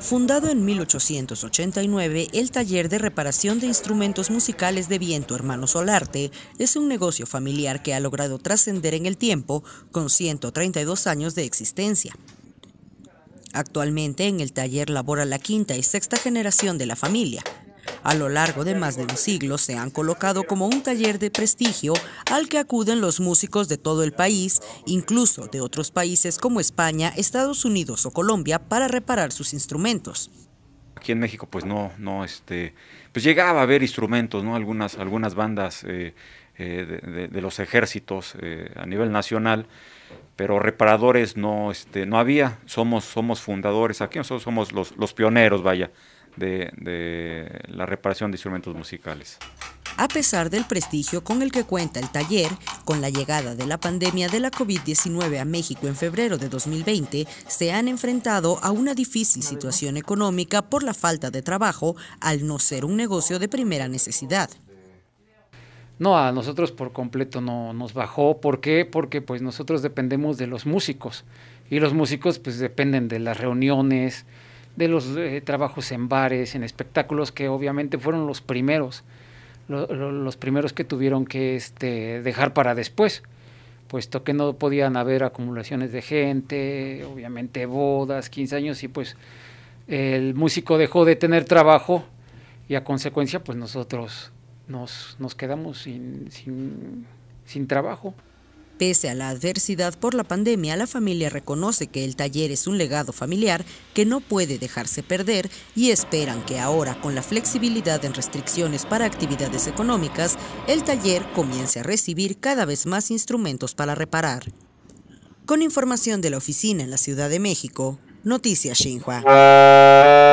fundado en 1889, el taller de reparación de instrumentos musicales de viento Hermano Solarte es un negocio familiar que ha logrado trascender en el tiempo con 132 años de existencia. Actualmente en el taller labora la quinta y sexta generación de la familia a lo largo de más de un siglo se han colocado como un taller de prestigio al que acuden los músicos de todo el país, incluso de otros países como España, Estados Unidos o Colombia, para reparar sus instrumentos. Aquí en México, pues no, no, este, pues llegaba a haber instrumentos, ¿no? Algunas, algunas bandas eh, eh, de, los ejércitos eh, a nivel nacional, pero reparadores no, este, no había. Somos, somos fundadores, aquí nosotros somos los pioneros, vaya de, la reparación de instrumentos musicales. A pesar del prestigio con el que cuenta el taller, con la llegada de la pandemia de la COVID-19 a México en febrero de 2020, se han enfrentado a una difícil situación económica por la falta de trabajo al no ser un negocio de primera necesidad. No, a nosotros por completo no nos bajó. ¿Por qué? Porque pues nosotros dependemos de los músicos y los músicos pues dependen de las reuniones, de los eh, trabajos en bares, en espectáculos, que obviamente fueron los primeros, los primeros que tuvieron que este, dejar para después, puesto que no podían haber acumulaciones de gente, obviamente bodas, 15 años, y pues el músico dejó de tener trabajo y a consecuencia pues nosotros nos, quedamos sin trabajo. Pese a la adversidad por la pandemia, la familia reconoce que el taller es un legado familiar que no puede dejarse perder y esperan que ahora, con la flexibilidad en restricciones para actividades económicas, el taller comience a recibir cada vez más instrumentos para reparar. Con información de la oficina en la Ciudad de México, Noticias Xinhua.